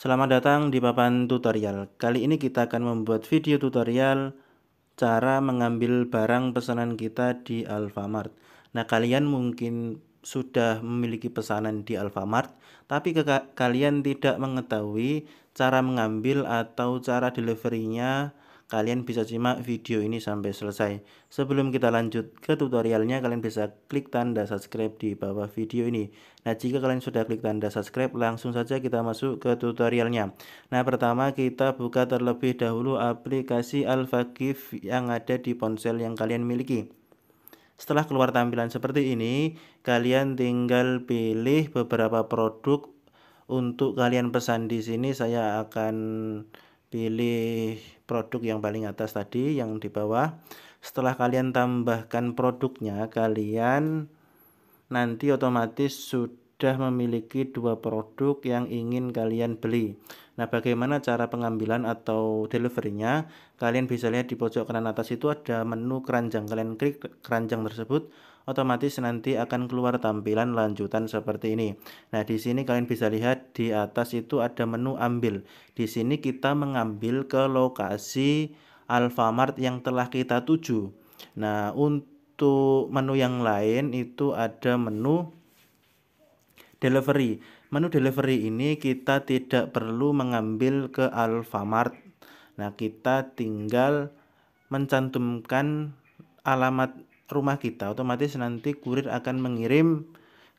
Selamat datang di papan tutorial. Kali ini kita akan membuat video tutorial cara mengambil barang pesanan kita di Alfamart. Nah, kalian mungkin sudah memiliki pesanan di Alfamart, tapi ke kalian tidak mengetahui cara mengambil atau cara deliverynya Kalian bisa simak video ini sampai selesai. Sebelum kita lanjut ke tutorialnya, kalian bisa klik tanda subscribe di bawah video ini. Nah, jika kalian sudah klik tanda subscribe, langsung saja kita masuk ke tutorialnya. Nah, pertama kita buka terlebih dahulu aplikasi AlphaGift yang ada di ponsel yang kalian miliki. Setelah keluar tampilan seperti ini, kalian tinggal pilih beberapa produk untuk kalian pesan di sini. Saya akan pilih produk yang paling atas tadi yang di bawah setelah kalian tambahkan produknya kalian nanti otomatis sudah sudah memiliki dua produk yang ingin kalian beli. Nah, bagaimana cara pengambilan atau deliverynya? Kalian bisa lihat di pojok kanan atas itu ada menu keranjang. Kalian klik keranjang tersebut, otomatis nanti akan keluar tampilan lanjutan seperti ini. Nah, di sini kalian bisa lihat di atas itu ada menu ambil. Di sini kita mengambil ke lokasi Alfamart yang telah kita tuju. Nah, untuk menu yang lain itu ada menu Delivery. Menu delivery ini kita tidak perlu mengambil ke Alfamart. Nah, kita tinggal mencantumkan alamat rumah kita. Otomatis nanti kurir akan mengirim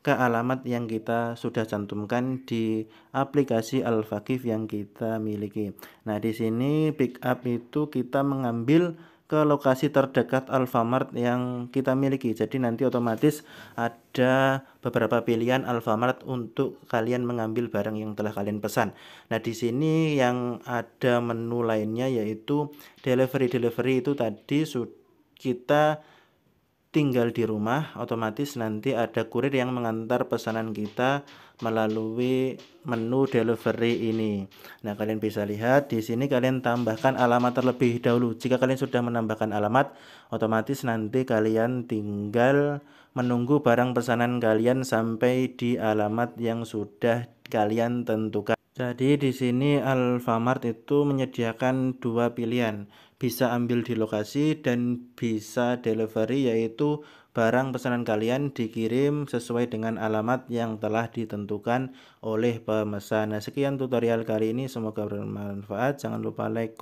ke alamat yang kita sudah cantumkan di aplikasi Alfagif yang kita miliki. Nah, di sini pick up itu kita mengambil ke lokasi terdekat Alfamart yang kita miliki. Jadi nanti otomatis ada beberapa pilihan Alfamart untuk kalian mengambil barang yang telah kalian pesan. Nah, di sini yang ada menu lainnya yaitu delivery delivery itu tadi kita tinggal di rumah otomatis nanti ada kurir yang mengantar pesanan kita melalui menu delivery ini. Nah, kalian bisa lihat di sini kalian tambahkan alamat terlebih dahulu. Jika kalian sudah menambahkan alamat, otomatis nanti kalian tinggal menunggu barang pesanan kalian sampai di alamat yang sudah kalian tentukan. Jadi di sini Alfamart itu menyediakan dua pilihan, bisa ambil di lokasi dan bisa delivery yaitu barang pesanan kalian dikirim sesuai dengan alamat yang telah ditentukan oleh pemesan. Nah, sekian tutorial kali ini semoga bermanfaat. Jangan lupa like